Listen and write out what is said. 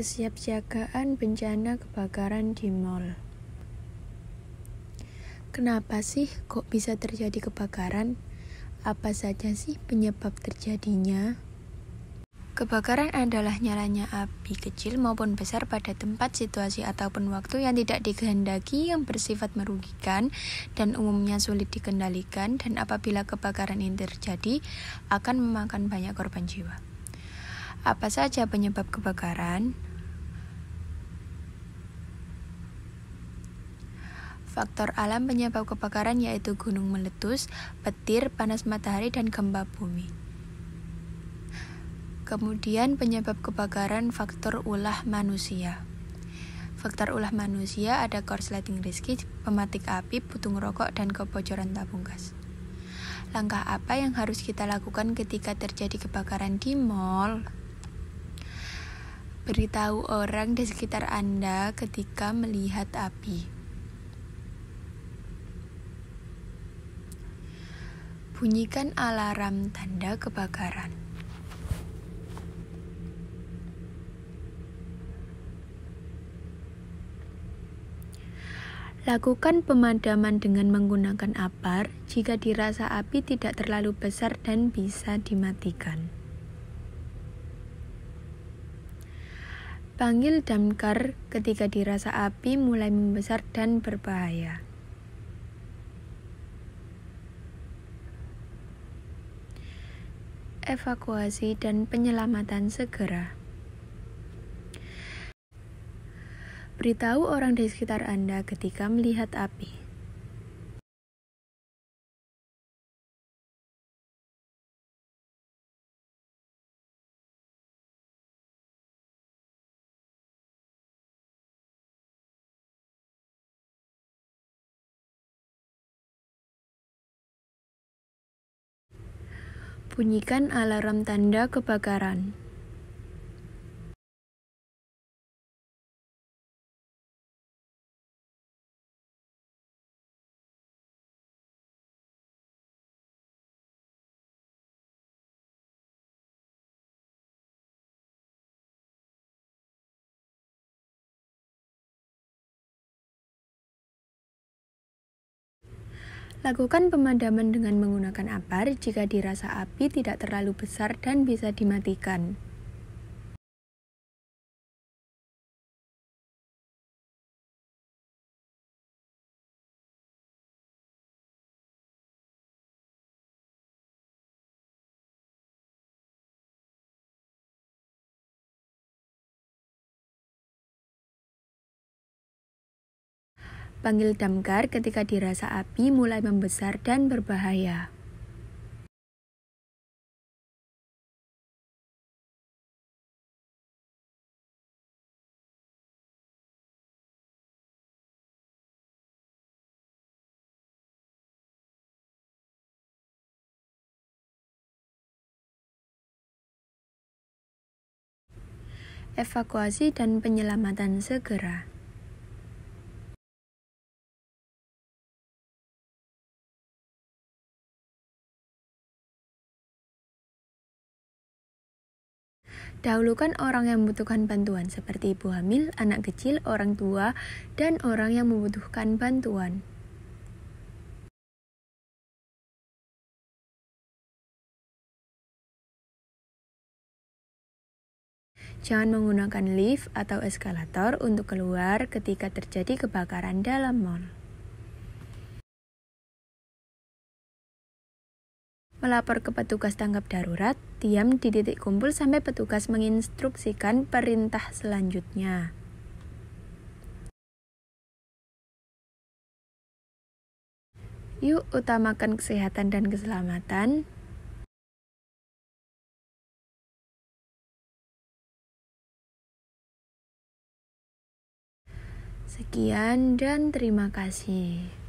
kesiapsiagaan bencana kebakaran di mall. Kenapa sih kok bisa terjadi kebakaran? Apa saja sih penyebab terjadinya? Kebakaran adalah nyalanya api kecil maupun besar pada tempat, situasi, ataupun waktu yang tidak dikehendaki yang bersifat merugikan dan umumnya sulit dikendalikan dan apabila kebakaran ini terjadi akan memakan banyak korban jiwa. Apa saja penyebab kebakaran? faktor alam penyebab kebakaran yaitu gunung meletus, petir, panas matahari, dan gempa bumi. Kemudian penyebab kebakaran faktor ulah manusia. Faktor ulah manusia ada korsleting riski, pematik api, putung rokok, dan kebocoran tabung gas. Langkah apa yang harus kita lakukan ketika terjadi kebakaran di mall? Beritahu orang di sekitar Anda ketika melihat api. bunyikan alarm tanda kebakaran. Lakukan pemadaman dengan menggunakan apar jika dirasa api tidak terlalu besar dan bisa dimatikan. Panggil damkar ketika dirasa api mulai membesar dan berbahaya. evakuasi dan penyelamatan segera. Beritahu orang di sekitar Anda ketika melihat api. Bunyikan alarm tanda kebakaran. Lakukan pemadaman dengan menggunakan apar jika dirasa api tidak terlalu besar dan bisa dimatikan. Panggil damkar ketika dirasa api mulai membesar dan berbahaya. evakuasi dan penyelamatan segera. Dahulukan orang yang membutuhkan bantuan, seperti ibu hamil, anak kecil, orang tua, dan orang yang membutuhkan bantuan. Jangan menggunakan lift atau eskalator untuk keluar ketika terjadi kebakaran dalam mall. melapor ke petugas tanggap darurat, diam di titik kumpul sampai petugas menginstruksikan perintah selanjutnya. Yuk utamakan kesehatan dan keselamatan. Sekian dan terima kasih.